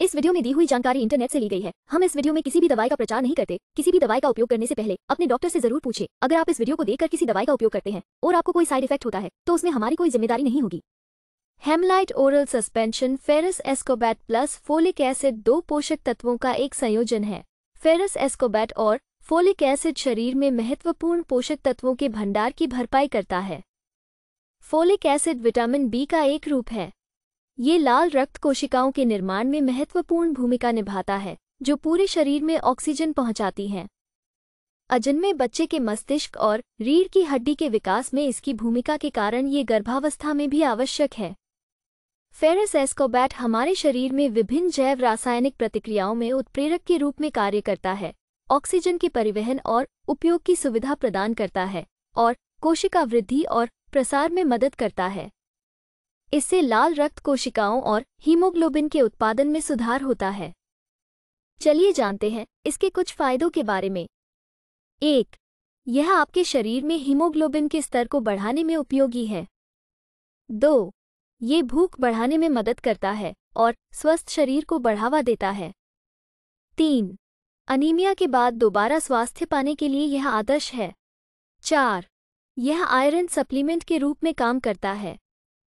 इस वीडियो में दी हुई जानकारी इंटरनेट से ली गई है हम इस वीडियो में किसी भी दवाई का प्रचार नहीं करते किसी भी दवाई का उपयोग करने से पहले अपने डॉक्टर से जरूर पूछे अगर आप इस वीडियो को देखकर किसी दवाई का उपयोग करते हैं और आपको कोई साइड इफेक्ट होता है तो उसमें हमारी कोई जिम्मेदारी नहीं होगी हेमलाइट oral suspension ferrous ascorbate plus folic acid दो पोषक तत्वों का एक संयोजन है फेरस एस्कोबैट और फोलिक एसिड शरीर में महत्वपूर्ण पोषक तत्वों के भंडार की भरपाई करता है फोलिक एसिड विटामिन बी का एक रूप है ये लाल रक्त कोशिकाओं के निर्माण में महत्वपूर्ण भूमिका निभाता है जो पूरे शरीर में ऑक्सीजन पहुंचाती हैं अजन्मे बच्चे के मस्तिष्क और रीढ़ की हड्डी के विकास में इसकी भूमिका के कारण ये गर्भावस्था में भी आवश्यक है फेरस एस्कोबैट हमारे शरीर में विभिन्न जैव रासायनिक प्रतिक्रियाओं में उत्प्रेरक के रूप में कार्य करता है ऑक्सीजन के परिवहन और उपयोग की सुविधा प्रदान करता है और कोशिका वृद्धि और प्रसार में मदद करता है इससे लाल रक्त कोशिकाओं और हीमोग्लोबिन के उत्पादन में सुधार होता है चलिए जानते हैं इसके कुछ फायदों के बारे में एक यह आपके शरीर में हीमोग्लोबिन के स्तर को बढ़ाने में उपयोगी है दो ये भूख बढ़ाने में मदद करता है और स्वस्थ शरीर को बढ़ावा देता है तीन अनीमिया के बाद दोबारा स्वास्थ्य पाने के लिए यह आदर्श है चार यह आयरन सप्लीमेंट के रूप में काम करता है